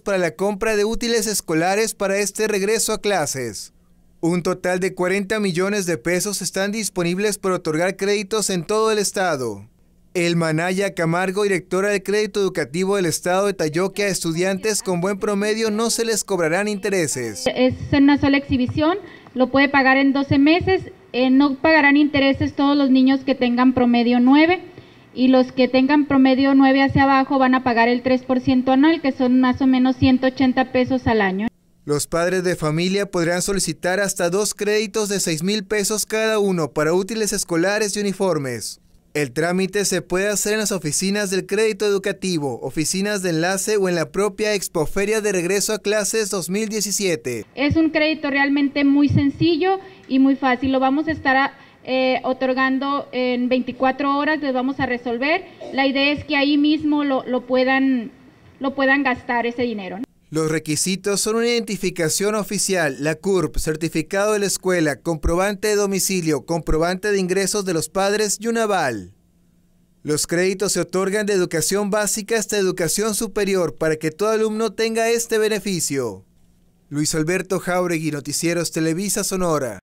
para la compra de útiles escolares para este regreso a clases. Un total de 40 millones de pesos están disponibles para otorgar créditos en todo el estado. El Manaya Camargo, directora del Crédito Educativo del Estado, detalló que a estudiantes con buen promedio no se les cobrarán intereses. Es en una sola exhibición, lo puede pagar en 12 meses, eh, no pagarán intereses todos los niños que tengan promedio 9 y los que tengan promedio 9 hacia abajo van a pagar el 3% anual, que son más o menos 180 pesos al año. Los padres de familia podrán solicitar hasta dos créditos de 6 mil pesos cada uno para útiles escolares y uniformes. El trámite se puede hacer en las oficinas del crédito educativo, oficinas de enlace o en la propia Expoferia de Regreso a Clases 2017. Es un crédito realmente muy sencillo y muy fácil. Lo vamos a estar a eh, otorgando en 24 horas, les vamos a resolver. La idea es que ahí mismo lo, puedan, lo puedan gastar ese dinero. Los requisitos son una identificación oficial, la CURP, certificado de la escuela, comprobante de domicilio, comprobante de ingresos de los padres y un aval. Los créditos se otorgan de educación básica hasta educación superior para que todo alumno tenga este beneficio. Luis Alberto Jauregui, Noticieros Televisa Sonora.